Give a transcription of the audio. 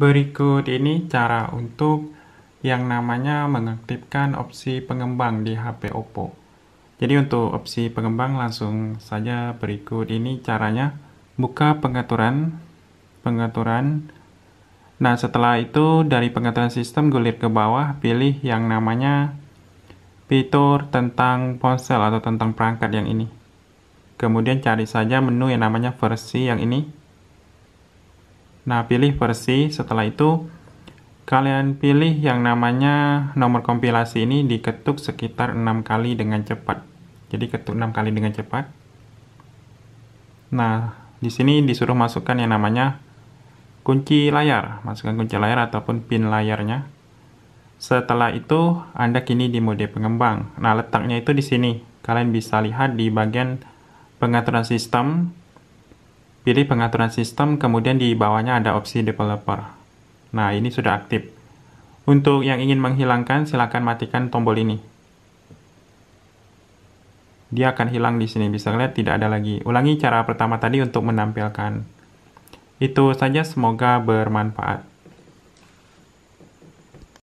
Berikut ini cara untuk yang namanya mengaktifkan opsi pengembang di HP Oppo. Jadi untuk opsi pengembang langsung saja berikut ini caranya. Buka pengaturan, pengaturan. Nah setelah itu dari pengaturan sistem gulir ke bawah, pilih yang namanya fitur tentang ponsel atau tentang perangkat yang ini. Kemudian cari saja menu yang namanya versi yang ini. Nah, pilih versi. Setelah itu, kalian pilih yang namanya nomor kompilasi ini diketuk sekitar 6 kali dengan cepat. Jadi ketuk 6 kali dengan cepat. Nah, di sini disuruh masukkan yang namanya kunci layar. Masukkan kunci layar ataupun pin layarnya. Setelah itu, Anda kini di mode pengembang. Nah, letaknya itu di sini. Kalian bisa lihat di bagian pengaturan sistem Pilih pengaturan sistem, kemudian di bawahnya ada opsi developer. Nah, ini sudah aktif. Untuk yang ingin menghilangkan, silakan matikan tombol ini. Dia akan hilang di sini, bisa lihat tidak ada lagi. Ulangi cara pertama tadi untuk menampilkan. Itu saja, semoga bermanfaat.